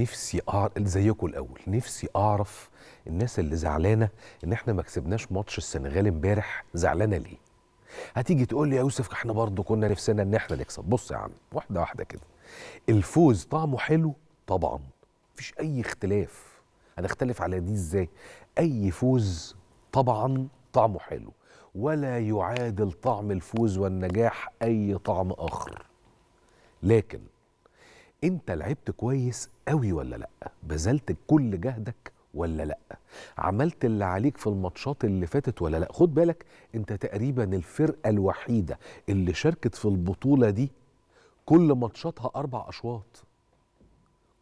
نفسي اعرف زيكم الاول نفسي اعرف الناس اللي زعلانه ان احنا ما كسبناش ماتش السنغال امبارح زعلانه ليه هتيجي تقول لي يا يوسف احنا برضه كنا نفسنا ان احنا نكسب بص يا عم واحده واحده كده الفوز طعمه حلو طبعا مفيش اي اختلاف هنختلف على دي ازاي اي فوز طبعا طعمه حلو ولا يعادل طعم الفوز والنجاح اي طعم اخر لكن انت لعبت كويس قوي ولا لا بذلت كل جهدك ولا لا عملت اللي عليك في الماتشات اللي فاتت ولا لا خد بالك انت تقريبا الفرقه الوحيده اللي شاركت في البطوله دي كل ماتشاتها اربع اشواط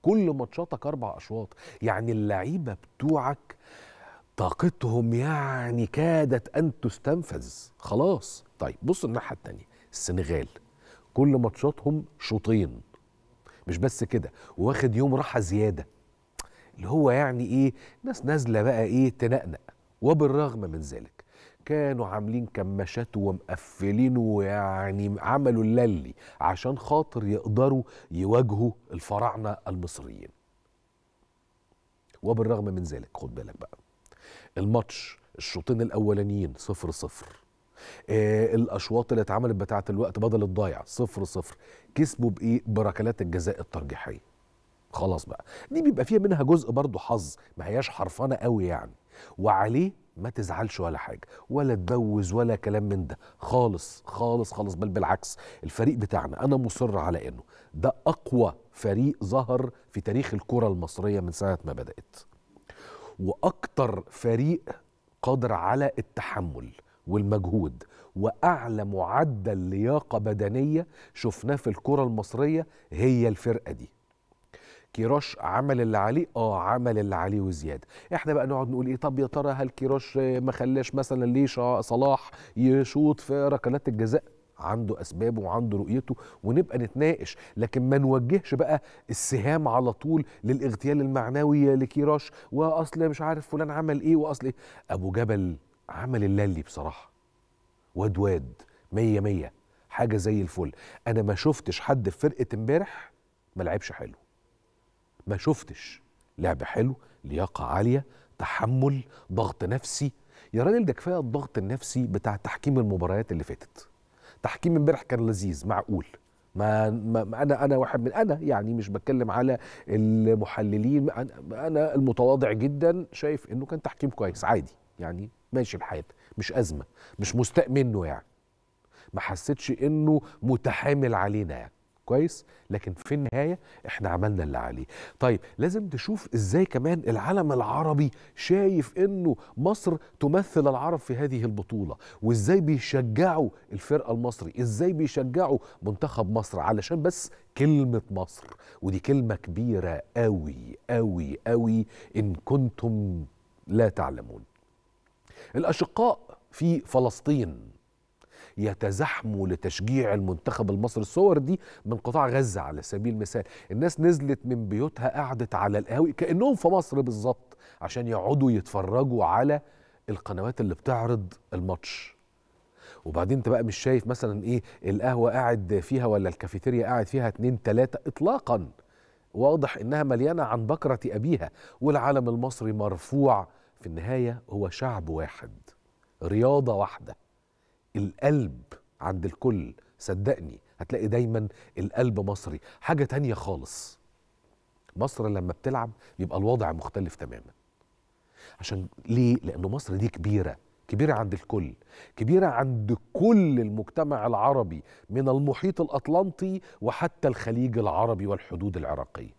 كل ماتشاتك اربع اشواط يعني اللعيبه بتوعك طاقتهم يعني كادت ان تستنفذ خلاص طيب بص الناحيه الثانيه السنغال كل ماتشاتهم شوطين مش بس كده واخد يوم راحه زياده اللي هو يعني ايه ناس نازله بقى ايه تنقنق وبالرغم من ذلك كانوا عاملين كماشات ومقفلين ويعني عملوا اللي عشان خاطر يقدروا يواجهوا الفراعنه المصريين وبالرغم من ذلك خد بالك بقى الماتش الشوطين الاولانيين صفر صفر آه، الاشواط اللي اتعملت بتاعه الوقت بدل الضايع صفر صفر كسبوا بايه بركلات الجزاء الترجيحيه خلاص بقى دي بيبقى فيها منها جزء برضه حظ ما هياش حرفانه قوي يعني وعليه ما تزعلش ولا حاجه ولا تبوز ولا كلام من ده خالص خالص خالص بل بالعكس الفريق بتاعنا انا مصر على انه ده اقوى فريق ظهر في تاريخ الكره المصريه من سنه ما بدات واكتر فريق قادر على التحمل والمجهود واعلى معدل لياقه بدنيه شفناه في الكره المصريه هي الفرقه دي كيروش عمل اللي عليه اه عمل اللي عليه وزياده احنا بقى نقعد نقول ايه طب يا ترى هل كيروش ما خلاش مثلا ليه آه، صلاح يشوط في ركلات الجزاء عنده اسبابه وعنده رؤيته ونبقى نتناقش لكن ما نوجهش بقى السهام على طول للاغتيال المعنوي لكيروش واصل مش عارف فلان عمل ايه واصل ايه ابو جبل عمل اللي بصراحه واد واد مية مية حاجة زي الفل أنا ما شفتش حد في فرقة امبارح ما لعبش حلو ما شفتش لعب حلو لياقة عالية تحمل ضغط نفسي يا راجل ده كفاية الضغط النفسي بتاع تحكيم المباريات اللي فاتت تحكيم امبارح كان لذيذ معقول ما, ما انا انا واحد من انا يعني مش بتكلم على المحللين انا المتواضع جدا شايف انه كان تحكيم كويس عادي يعني ماشي الحال مش ازمه مش مستاء منه يعني ما حسيتش انه متحامل علينا يعني كويس لكن في النهايه احنا عملنا اللي عليه طيب لازم تشوف ازاي كمان العالم العربي شايف انه مصر تمثل العرب في هذه البطوله وازاي بيشجعوا الفرقه المصري ازاي بيشجعوا منتخب مصر علشان بس كلمه مصر ودي كلمه كبيره قوي قوي قوي ان كنتم لا تعلمون الأشقاء في فلسطين يتزحموا لتشجيع المنتخب المصري الصور دي من قطاع غزة على سبيل المثال الناس نزلت من بيوتها قعدت على القهاوي كأنهم في مصر بالظبط عشان يقعدوا يتفرجوا على القنوات اللي بتعرض الماتش وبعدين انت بقى مش شايف مثلا ايه القهوة قاعد فيها ولا الكافيتيريا قاعد فيها اتنين تلاتة اطلاقا واضح انها مليانة عن بكرة ابيها والعالم المصري مرفوع في النهايه هو شعب واحد رياضه واحده القلب عند الكل صدقني هتلاقي دايما القلب مصري حاجه تانية خالص مصر لما بتلعب بيبقى الوضع مختلف تماما عشان ليه لان مصر دي كبيره كبيرة عند الكل كبيرة عند كل المجتمع العربي من المحيط الأطلنطي وحتى الخليج العربي والحدود العراقية